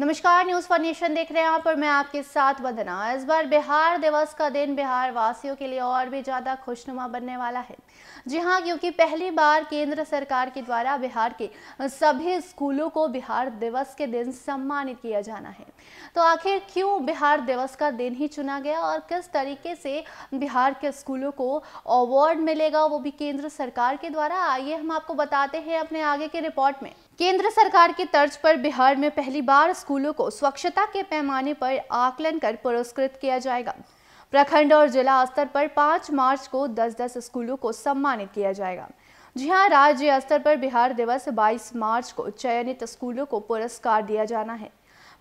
नमस्कार news for nation देख रहे हैं आप और मैं आपके साथ बदना इस बार बिहार दिवस का दिन बिहार वासियों के लिए और भी ज़्यादा खुशनुमा बनने वाला है जी हाँ क्योंकि पहली बार केंद्र सरकार के द्वारा बिहार के सभी स्कूलों को बिहार दिवस के दिन सम्मानित किया जाना है तो आखिर क्यों बिहार दिवस का दिन ही चुना गया और किस तरीके से बिहार के स्कूलों को अवार्ड मिलेगा वो भी केंद्र सरकार के द्वारा आइए हम आपको बताते हैं अपने आगे के रिपोर्ट में केंद्र सरकार की तर्ज पर बिहार में पहली बार स्कूलों को स्वच्छता के पैमाने पर आकलन कर पुरस्कृत किया जाएगा प्रखंड और जिला स्तर पर 5 मार्च को 10-10 स्कूलों को सम्मानित किया जाएगा जी हाँ राज्य स्तर पर बिहार दिवस 22 मार्च को चयनित स्कूलों को पुरस्कार दिया जाना है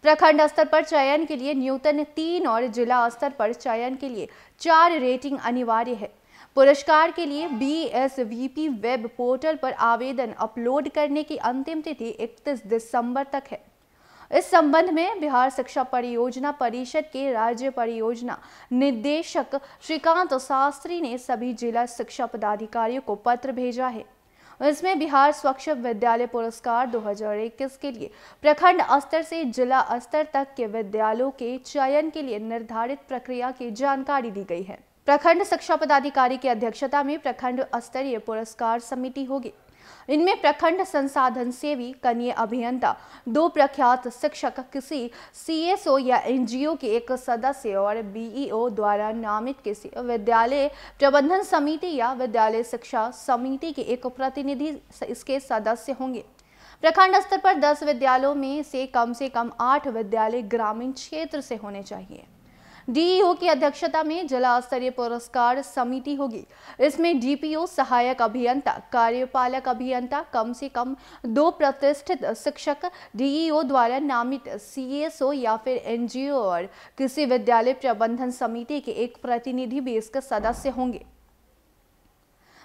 प्रखंड स्तर पर चयन के लिए न्यूतन तीन और जिला स्तर पर चयन के लिए चार रेटिंग अनिवार्य है पुरस्कार के लिए B S V P web portal पर आवेदन अपलोड करने की अंतिम तिथि 31 दिसंबर तक है इस संबंध में बिहार शिक्षा परियोजना परिषद के राज्य परियोजना निदेशक श्रीकांत शास्त्री ने सभी जिला शिक्षा पदाधिकारियों को पत्र भेजा है इसमें बिहार स्वच्छ विद्यालय पुरस्कार 2021 के लिए प्रखंड स्तर से जिला स्तर तक के विद्यालयों के चयन के लिए निर्धारित प्रक्रिया की जानकारी दी गई है प्रखंड शिक्षा पदाधिकारी की अध्यक्षता में प्रखंड स्तरीय पुरस्कार समिति होगी इनमें प्रखंड संसाधन सेवी कनीय अभियंता दो प्रख्यात शिक्षक किसी सीएसओ या एनजीओ के एक सदस्य और बीईओ e द्वारा नामित किसी विद्यालय प्रबंधन समिति या विद्यालय शिक्षा समिति के एक प्रतिनिधि इसके सदस्य होंगे प्रखंड स्तर पर 10 विद्यालयों में से कम से कम आठ विद्यालय ग्रामीण क्षेत्र से होने चाहिए डीईओ की अध्यक्षता में जिला स्तरीय पुरस्कार समिति होगी इसमें डीपीओ सहायक अभियंता कार्यपालक अभियंता कम से कम दो प्रतिष्ठित शिक्षक डीईओ द्वारा नामित सीएसओ या फिर एनजीओ और किसी विद्यालय प्रबंधन समिति के एक प्रतिनिधि भी इसके सदस्य होंगे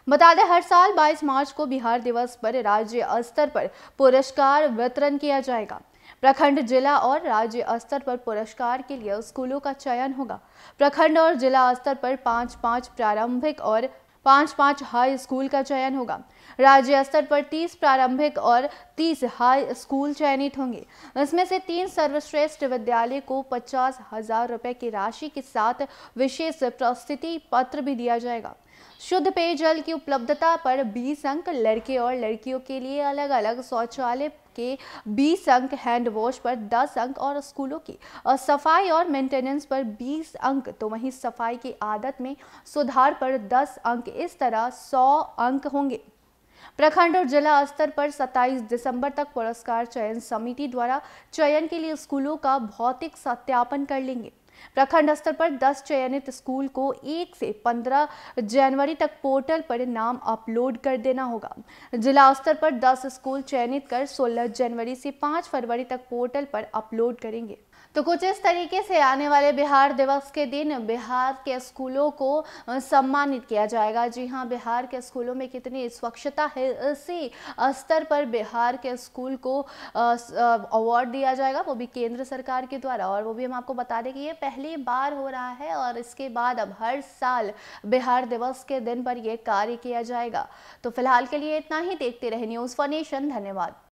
बता दें हर साल 22 मार्च को बिहार दिवस पर राज्य स्तर पर पुरस्कार वितरण किया जाएगा प्रखंड जिला और राज्य स्तर पर पुरस्कार के लिए स्कूलों का चयन होगा प्रखंड और जिला स्तर पर पाँच पाँच प्रारंभिक और पांच पाँच हाई स्कूल का चयन होगा राज्य स्तर पर तीस प्रारंभिक और तीस हाई स्कूल चयनित होंगे इसमें से तीन सर्वश्रेष्ठ विद्यालय को पचास हजार रुपए की राशि के साथ विशेष प्रस्तुति पत्र भी दिया जाएगा शुद्ध पेयजल की उपलब्धता पर 20 अंक लड़के और लड़कियों के लिए अलग अलग शौचालय के 20 अंक हैंड वॉश पर 10 अंक और स्कूलों की सफाई और मेंटेनेंस पर 20 अंक तो वहीं सफाई की आदत में सुधार पर 10 अंक इस तरह 100 अंक होंगे प्रखंड और जिला स्तर पर 27 दिसंबर तक पुरस्कार चयन समिति द्वारा चयन के लिए स्कूलों का भौतिक सत्यापन कर लेंगे प्रखंड स्तर पर 10 चयनित स्कूल को 1 से 15 जनवरी तक पोर्टल पर नाम अपलोड कर देना होगा जिला स्तर पर 10 स्कूल चयनित कर 16 जनवरी से 5 फरवरी तक पोर्टल पर अपलोड करेंगे तो कुछ इस तरीके से आने वाले बिहार दिवस के दिन बिहार के स्कूलों को सम्मानित किया जाएगा जी हाँ बिहार के स्कूलों में कितनी स्वच्छता है इसी स्तर पर बिहार के स्कूल को अवार्ड दिया जाएगा वो भी केंद्र सरकार के द्वारा और वो भी हम आपको बता दें कि ये पहली बार हो रहा है और इसके बाद अब हर साल बिहार दिवस के दिन पर यह कार्य किया जाएगा तो फिलहाल के लिए इतना ही देखते रहे न्यूज़ फॉर नेशन धन्यवाद